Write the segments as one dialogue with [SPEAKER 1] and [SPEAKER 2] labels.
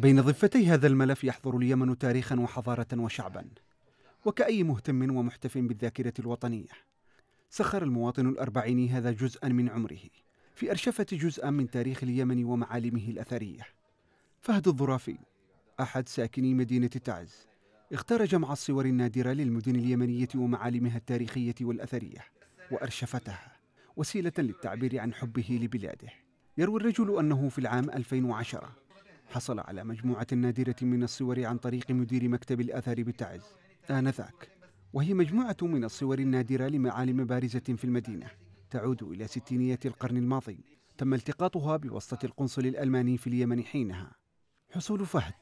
[SPEAKER 1] بين ضفتي هذا الملف يحضر اليمن تاريخا وحضارة وشعبا وكأي مهتم ومحتف بالذاكرة الوطنية سخر المواطن الأربعيني هذا جزءا من عمره في أرشفة جزءا من تاريخ اليمن ومعالمه الأثرية فهد الظرافي أحد ساكني مدينة تعز اختار جمع الصور النادرة للمدن اليمنية ومعالمها التاريخية والأثرية وأرشفتها وسيلة للتعبير عن حبه لبلاده يروي الرجل أنه في العام 2010 حصل على مجموعة نادرة من الصور عن طريق مدير مكتب الأثر بتعز آنذاك وهي مجموعة من الصور النادرة لمعالم بارزة في المدينة تعود إلى ستينيات القرن الماضي تم التقاطها بواسطة القنصل الألماني في اليمن حينها حصول فهد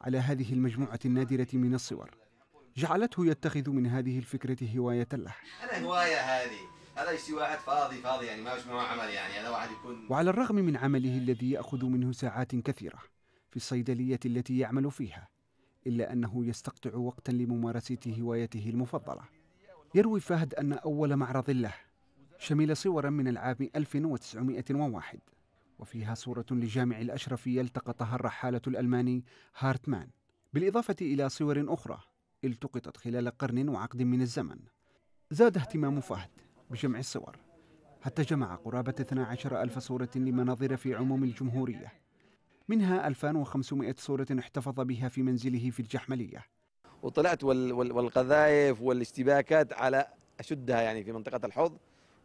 [SPEAKER 1] على هذه المجموعة النادرة من الصور جعلته يتخذ من هذه الفكرة هواية له
[SPEAKER 2] هواية هذه هذا يشتي واحد فاضي فاضي يعني ما مش معه عمل يعني هذا واحد يكون وعلى
[SPEAKER 1] الرغم من عمله الذي يأخذ منه ساعات كثيرة في الصيدلية التي يعمل فيها إلا أنه يستقطع وقتا لممارسة هوايته المفضلة يروي فهد أن أول معرض له شمل صورا من العام 1901 وفيها صورة لجامع الأشرفية التقطها الرحالة الألماني هارتمان بالإضافة إلى صور أخرى التقطت خلال قرن وعقد من الزمن زاد اهتمام فهد بجمع الصور حتى جمع قرابة 12 ألف صورة لمناظر في عموم الجمهورية منها 2500 صورة احتفظ بها في منزله في الجحملية
[SPEAKER 2] وطلعت والقذائف والاشتباكات على أشدها يعني في منطقة الحوض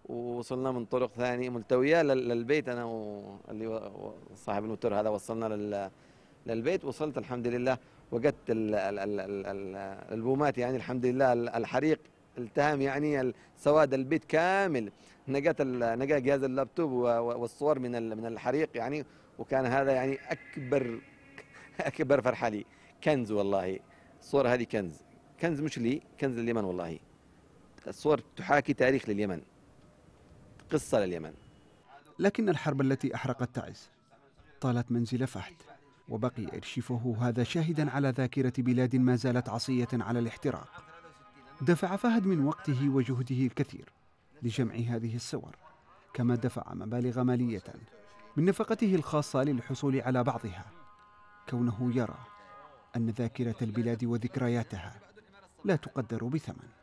[SPEAKER 2] ووصلنا من طرق ثانية ملتوية للبيت أنا واللي صاحب الموتور هذا وصلنا للبيت وصلت الحمد لله وجدت البومات يعني الحمد لله الحريق التهم يعني سواد البيت كامل نقات نجا جهاز اللابتوب والصور من من الحريق يعني وكان هذا يعني اكبر اكبر فرحه لي كنز والله الصور هذه كنز كنز مش لي كنز لليمن والله الصور تحاكي تاريخ لليمن قصه لليمن
[SPEAKER 1] لكن الحرب التي احرقت تعز طالت منزل فهد وبقي ارشيفه هذا شاهدا على ذاكره بلاد ما زالت عصيه على الاحتراق دفع فهد من وقته وجهده الكثير لجمع هذه الصور كما دفع مبالغ مالية من نفقته الخاصة للحصول على بعضها كونه يرى أن ذاكرة البلاد وذكرياتها لا تقدر بثمن